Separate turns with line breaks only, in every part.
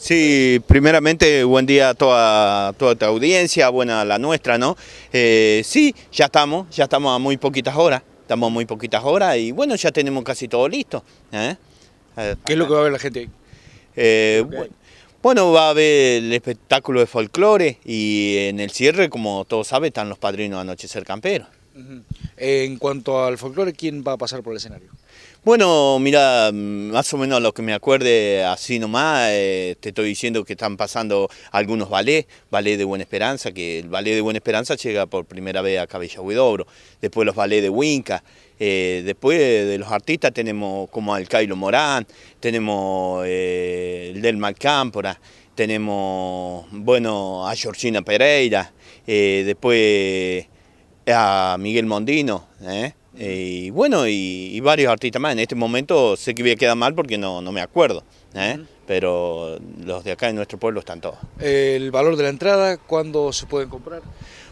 Sí, primeramente buen día a toda, toda tu audiencia, buena la nuestra, ¿no? Eh, sí, ya estamos, ya estamos a muy poquitas horas, estamos a muy poquitas horas y bueno, ya tenemos casi todo listo. ¿eh? qué es lo que va a ver la gente? Eh, bueno, va a haber el espectáculo de folclore y en el cierre, como todos saben, están los padrinos Anochecer Camperos en cuanto al folclore, ¿quién va a pasar por el escenario? Bueno, mira, más o menos a lo que me acuerde, así nomás, eh, te estoy diciendo que están pasando algunos ballets, ballet de Buena Esperanza, que el ballet de Buena Esperanza llega por primera vez a Cabella Huidobro, después los ballets de winca eh, después de los artistas tenemos como al Cailo Morán, tenemos eh, el del Cámpora tenemos, bueno, a Georgina Pereira, después a Miguel Mondino, ¿eh? y bueno, y, varios artistas más. En este momento sé que voy a mal porque no, me acuerdo, ¿eh? pero los de acá en nuestro pueblo están todos. ¿El valor de la entrada, cuándo se pueden comprar?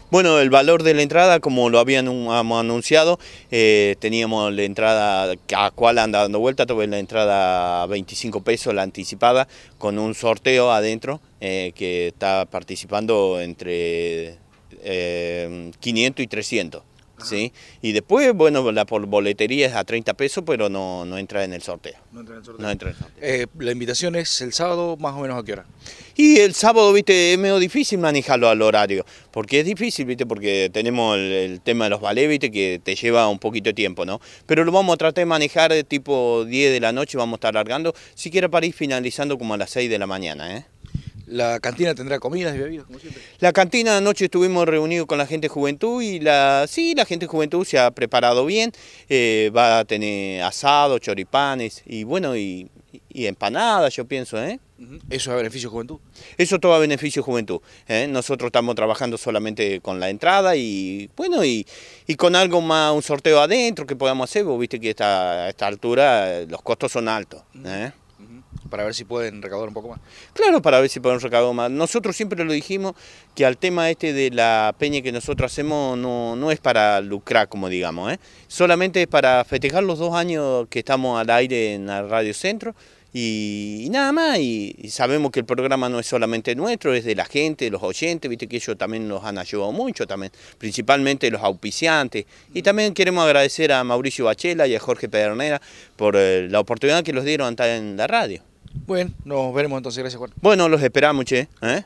Bueno, el valor de la entrada, como lo habíamos anunciado, eh, teníamos la entrada a cual anda dando vuelta, tuve la entrada a 25 pesos, la anticipada, con un sorteo adentro que está participando entre 500 eh, y 300. ¿sí? Y después, bueno, la boletería es a 30 pesos, pero no, no entra en el sorteo. No entra en el sorteo. Eh, la invitación es el sábado, más o menos a qué hora. Y el sábado, viste, es medio difícil manejarlo al horario, porque es difícil, viste, porque tenemos el, tema de los vale, que te lleva un poquito de tiempo, ¿no? Pero lo vamos a tratar de manejar eh, tipo 10 de la noche, vamos a estar largando, siquiera para ir finalizando como a las 6 de la mañana, ¿eh? La cantina tendrá comidas y bebidas, como siempre. La cantina anoche estuvimos reunidos con la gente juventud y la sí, la gente juventud se ha preparado bien. Eh, va a tener asado, choripanes y bueno, y, empanadas, yo pienso, ¿eh? ¿Eso es a beneficio de juventud? Eso todo a beneficio juventud. ¿eh? Nosotros estamos trabajando solamente con la entrada y bueno, y, con algo más, un sorteo adentro que podamos hacer, vos viste que a esta altura los costos son altos. ¿eh? para ver si pueden recaudar un poco más. Claro, para ver si pueden recaudar más. Nosotros siempre lo dijimos que al tema este de la peña que nosotros hacemos no, es para lucrar, como digamos, ¿eh? solamente es para festejar los dos años que estamos al aire en la Radio Centro y, nada más, y, sabemos que el programa no es solamente nuestro, es de la gente, de los oyentes, viste que ellos también nos han ayudado mucho también, principalmente los auspiciantes. Y también queremos agradecer a Mauricio Bachela y a Jorge Pedernera por eh, la oportunidad que los dieron estar en la radio. Bueno, nos veremos entonces, gracias Juan. Bueno, los esperamos, che. ¿eh?